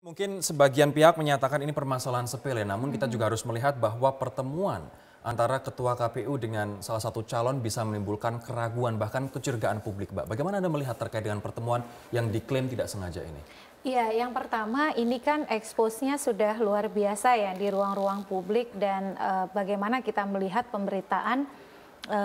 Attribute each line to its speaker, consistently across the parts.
Speaker 1: Mungkin sebagian pihak menyatakan ini permasalahan sepele, namun kita juga harus melihat bahwa pertemuan antara ketua KPU dengan salah satu calon bisa menimbulkan keraguan bahkan kecurigaan publik, Mbak. Bagaimana Anda melihat terkait dengan pertemuan yang diklaim tidak sengaja ini?
Speaker 2: Iya, yang pertama ini kan eksposnya sudah luar biasa ya di ruang-ruang publik dan e, bagaimana kita melihat pemberitaan e,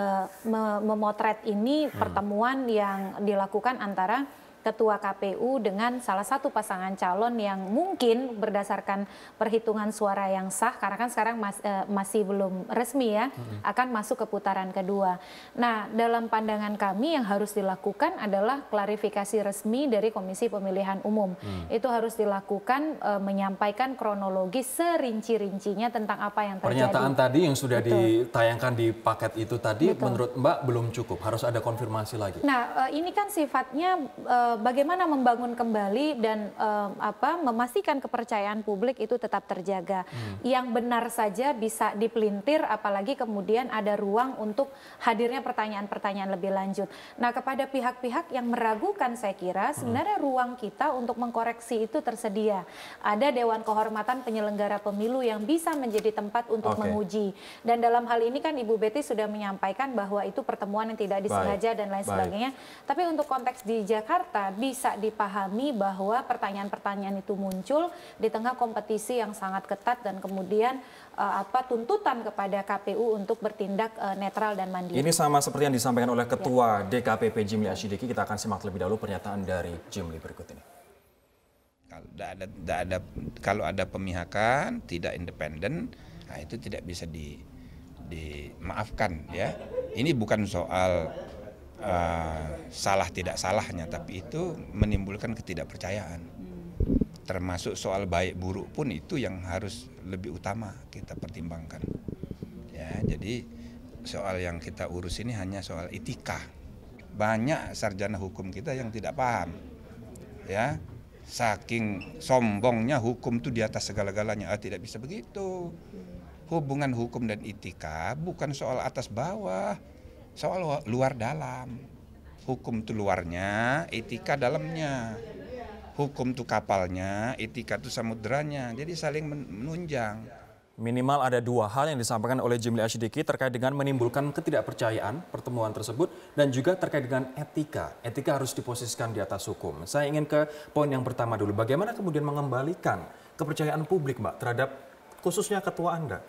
Speaker 2: memotret ini hmm. pertemuan yang dilakukan antara Ketua KPU dengan salah satu pasangan calon yang mungkin berdasarkan perhitungan suara yang sah karena kan sekarang mas, eh, masih belum resmi ya hmm. akan masuk ke putaran kedua. Nah, dalam pandangan kami yang harus dilakukan adalah klarifikasi resmi dari Komisi Pemilihan Umum. Hmm. Itu harus dilakukan eh, menyampaikan kronologi serinci-rincinya tentang apa yang terjadi. Pernyataan
Speaker 1: tadi yang sudah Betul. ditayangkan di paket itu tadi Betul. menurut Mbak belum cukup, harus ada konfirmasi lagi.
Speaker 2: Nah, eh, ini kan sifatnya eh, Eh, bagaimana membangun kembali dan apa memastikan kepercayaan publik itu tetap terjaga. Hmm. Yang benar saja bisa dipelintir apalagi kemudian ada ruang untuk hadirnya pertanyaan-pertanyaan lebih lanjut. Nah, kepada pihak-pihak yang meragukan saya kira hmm. sebenarnya ruang kita untuk mengkoreksi itu tersedia. Ada Dewan Kehormatan Penyelenggara Pemilu yang bisa menjadi tempat untuk okay. menguji. Dan dalam hal ini kan Ibu Betty sudah menyampaikan bahwa itu pertemuan yang tidak disengaja Baik. dan lain Baik. sebagainya. Tapi untuk konteks di Jakarta bisa dipahami bahwa pertanyaan-pertanyaan itu muncul di tengah kompetisi yang sangat ketat dan kemudian uh, apa tuntutan kepada KPU untuk bertindak uh, netral dan mandiri. Ini sama
Speaker 1: seperti yang disampaikan oleh Ketua ya. DKPP Jimli
Speaker 3: Asyidiki. Kita akan
Speaker 1: simak lebih dahulu
Speaker 3: pernyataan dari Jimli berikut ini. Kalau ada, ada kalau ada pemihakan tidak independen, nah itu tidak bisa di dimaafkan ya. Ini bukan soal uh, salah tidak salahnya, tapi itu menimbulkan ketidakpercayaan. Termasuk soal baik buruk pun itu yang harus lebih utama kita pertimbangkan. Ya, jadi soal yang kita urus ini hanya soal etika. Banyak sarjana hukum kita yang tidak paham. Ya, saking sombongnya hukum itu di atas segala-galanya. Ah, tidak bisa begitu. Hubungan hukum dan etika bukan soal atas bawah, soal luar dalam hukum itu luarnya etika dalamnya hukum itu kapalnya etika itu samudranya jadi saling menunjang Minimal ada dua hal yang disampaikan oleh
Speaker 1: Jimli Ashidiki terkait dengan menimbulkan ketidakpercayaan pertemuan tersebut dan juga terkait dengan etika. Etika harus diposisikan di atas hukum. Saya ingin ke poin yang pertama dulu. Bagaimana kemudian mengembalikan kepercayaan publik, Mbak, terhadap khususnya ketua Anda?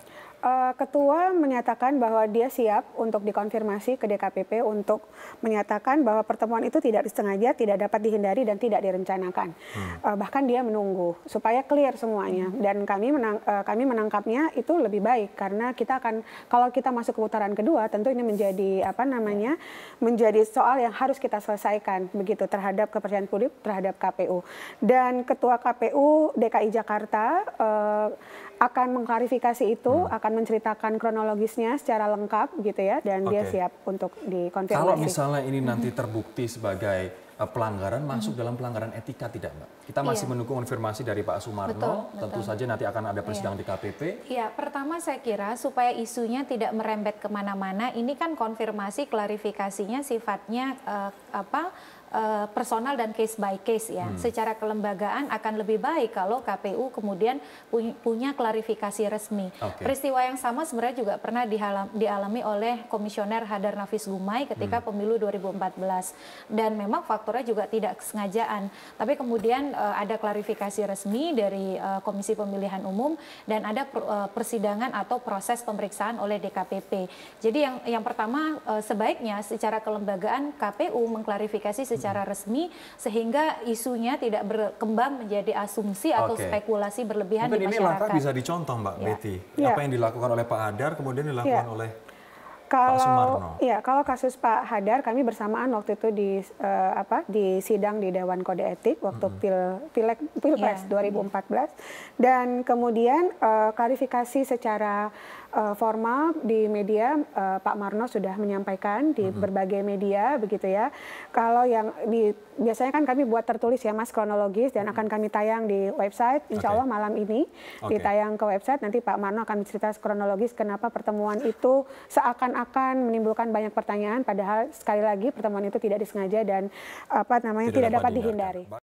Speaker 4: uh, ketua menyatakan bahwa dia siap untuk dikonfirmasi ke DKPP untuk menyatakan bahwa pertemuan itu tidak disengaja, tidak dapat dihindari dan tidak direncanakan. Hmm. Uh, bahkan dia menunggu supaya clear semuanya hmm. dan kami menang, uh, kami menangkapnya itu lebih baik karena kita akan kalau kita masuk ke putaran kedua tentu ini menjadi apa namanya menjadi soal yang harus kita selesaikan begitu terhadap kepercayaan publik terhadap KPU dan ketua KPU DKI Jakarta uh, akan mengklarifikasi itu hmm. akan akan menceritakan kronologisnya secara lengkap gitu ya dan okay. dia siap untuk dikonfirmasi. Kalau misalnya
Speaker 1: ini nanti terbukti sebagai eh, pelanggaran masuk hmm. dalam pelanggaran etika tidak Mbak? Kita masih iya. menunggu konfirmasi dari Pak Sumarno, betul, betul. tentu saja nanti akan ada iya. persidangan iya. di KPP.
Speaker 2: Iya, pertama saya kira supaya isunya tidak merembet kemana-mana, ini kan konfirmasi klarifikasinya sifatnya uh, apa Eh, personal dan case by case ya. Hmm. Secara kelembagaan akan lebih baik kalau KPU kemudian punya klarifikasi resmi. Okay. Peristiwa yang sama sebenarnya juga pernah dialami oleh komisioner Hadar Nafis Gumai ketika hmm. pemilu 2014 dan memang faktornya juga tidak kesengajaan. Tapi kemudian eh, ada klarifikasi resmi dari eh, Komisi Pemilihan Umum dan ada persidangan atau proses pemeriksaan oleh DKPP. Jadi yang yang pertama sebaiknya secara kelembagaan KPU mengklarifikasi secara resmi sehingga isunya tidak berkembang menjadi asumsi atau
Speaker 1: okay.
Speaker 4: spekulasi berlebihan Mungkin di masyarakat. ini langkah bisa
Speaker 1: dicontoh Mbak ya. Betty. Ya. Apa yang dilakukan oleh Pak Hadar kemudian dilakukan ya.
Speaker 4: oleh kalau ya kalau kasus Pak Hadar kami bersamaan waktu itu di uh, apa di sidang di Dewan Kode Etik waktu -hmm. pil pilek pilpres ya. 2014 ya. dan kemudian uh, klarifikasi secara uh, formal di media uh, Pak Marno sudah menyampaikan di mm -hmm. berbagai media begitu ya. Kalau yang di biasanya kan kami buat tertulis ya Mas kronologis dan mm -hmm. akan kami tayang di website Insya okay. Allah malam ini okay. ditayang ke website nanti Pak Marno akan cerita kronologis kenapa pertemuan itu seakan-akan menimbulkan banyak pertanyaan padahal sekali lagi pertemuan itu tidak disengaja dan apa namanya tidak, tidak dapat dihindari.